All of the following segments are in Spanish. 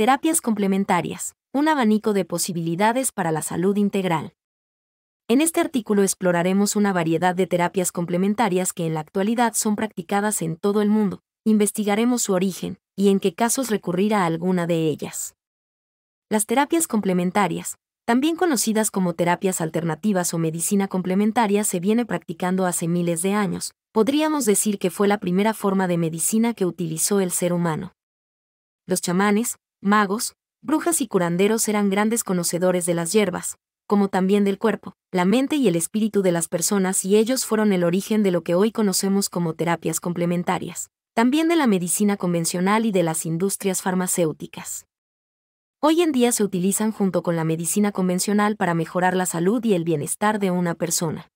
Terapias complementarias. Un abanico de posibilidades para la salud integral. En este artículo exploraremos una variedad de terapias complementarias que en la actualidad son practicadas en todo el mundo, investigaremos su origen y en qué casos recurrir a alguna de ellas. Las terapias complementarias, también conocidas como terapias alternativas o medicina complementaria, se viene practicando hace miles de años. Podríamos decir que fue la primera forma de medicina que utilizó el ser humano. Los chamanes, magos, brujas y curanderos eran grandes conocedores de las hierbas, como también del cuerpo, la mente y el espíritu de las personas y ellos fueron el origen de lo que hoy conocemos como terapias complementarias, también de la medicina convencional y de las industrias farmacéuticas. Hoy en día se utilizan junto con la medicina convencional para mejorar la salud y el bienestar de una persona.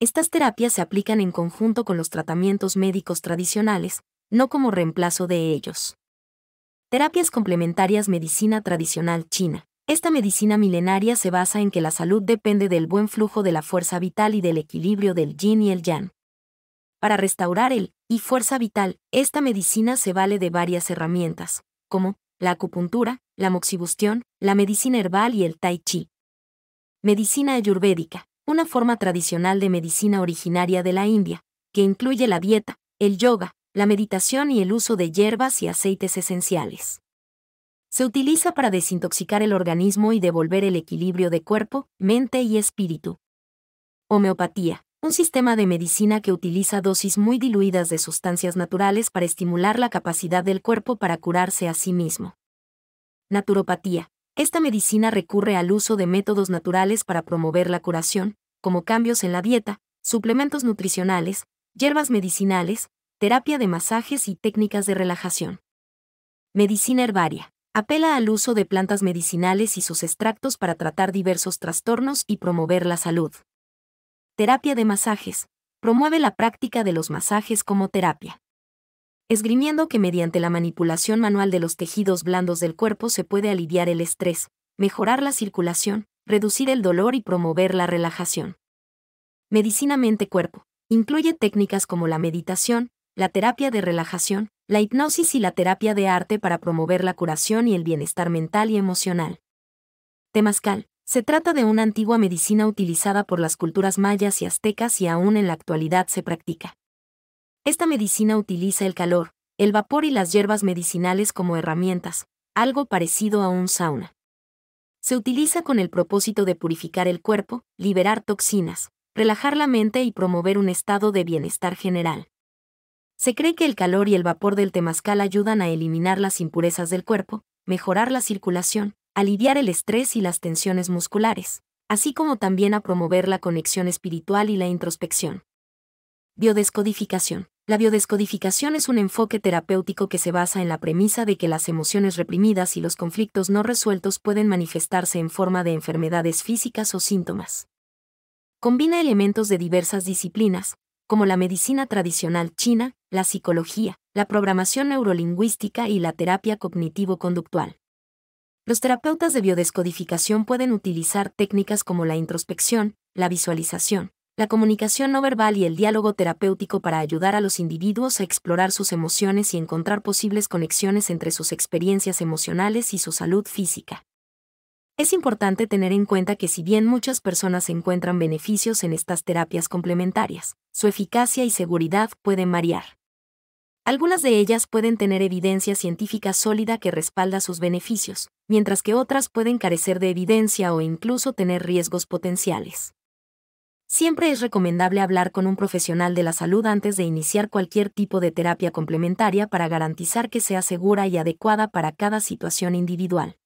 Estas terapias se aplican en conjunto con los tratamientos médicos tradicionales, no como reemplazo de ellos. Terapias complementarias Medicina tradicional china. Esta medicina milenaria se basa en que la salud depende del buen flujo de la fuerza vital y del equilibrio del yin y el yang. Para restaurar el y fuerza vital, esta medicina se vale de varias herramientas, como la acupuntura, la moxibustión, la medicina herbal y el tai chi. Medicina ayurvédica, una forma tradicional de medicina originaria de la India, que incluye la dieta, el yoga, la meditación y el uso de hierbas y aceites esenciales. Se utiliza para desintoxicar el organismo y devolver el equilibrio de cuerpo, mente y espíritu. Homeopatía, un sistema de medicina que utiliza dosis muy diluidas de sustancias naturales para estimular la capacidad del cuerpo para curarse a sí mismo. Naturopatía, esta medicina recurre al uso de métodos naturales para promover la curación, como cambios en la dieta, suplementos nutricionales, hierbas medicinales, terapia de masajes y técnicas de relajación. Medicina herbaria. Apela al uso de plantas medicinales y sus extractos para tratar diversos trastornos y promover la salud. Terapia de masajes. Promueve la práctica de los masajes como terapia. Esgrimiendo que mediante la manipulación manual de los tejidos blandos del cuerpo se puede aliviar el estrés, mejorar la circulación, reducir el dolor y promover la relajación. Medicina mente-cuerpo. Incluye técnicas como la meditación, la terapia de relajación, la hipnosis y la terapia de arte para promover la curación y el bienestar mental y emocional. Temazcal. Se trata de una antigua medicina utilizada por las culturas mayas y aztecas y aún en la actualidad se practica. Esta medicina utiliza el calor, el vapor y las hierbas medicinales como herramientas, algo parecido a un sauna. Se utiliza con el propósito de purificar el cuerpo, liberar toxinas, relajar la mente y promover un estado de bienestar general. Se cree que el calor y el vapor del temazcal ayudan a eliminar las impurezas del cuerpo, mejorar la circulación, aliviar el estrés y las tensiones musculares, así como también a promover la conexión espiritual y la introspección. Biodescodificación. La biodescodificación es un enfoque terapéutico que se basa en la premisa de que las emociones reprimidas y los conflictos no resueltos pueden manifestarse en forma de enfermedades físicas o síntomas. Combina elementos de diversas disciplinas, como la medicina tradicional china, la psicología, la programación neurolingüística y la terapia cognitivo-conductual. Los terapeutas de biodescodificación pueden utilizar técnicas como la introspección, la visualización, la comunicación no verbal y el diálogo terapéutico para ayudar a los individuos a explorar sus emociones y encontrar posibles conexiones entre sus experiencias emocionales y su salud física. Es importante tener en cuenta que si bien muchas personas encuentran beneficios en estas terapias complementarias, su eficacia y seguridad pueden variar. Algunas de ellas pueden tener evidencia científica sólida que respalda sus beneficios, mientras que otras pueden carecer de evidencia o incluso tener riesgos potenciales. Siempre es recomendable hablar con un profesional de la salud antes de iniciar cualquier tipo de terapia complementaria para garantizar que sea segura y adecuada para cada situación individual.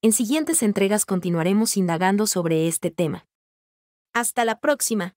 En siguientes entregas continuaremos indagando sobre este tema. Hasta la próxima.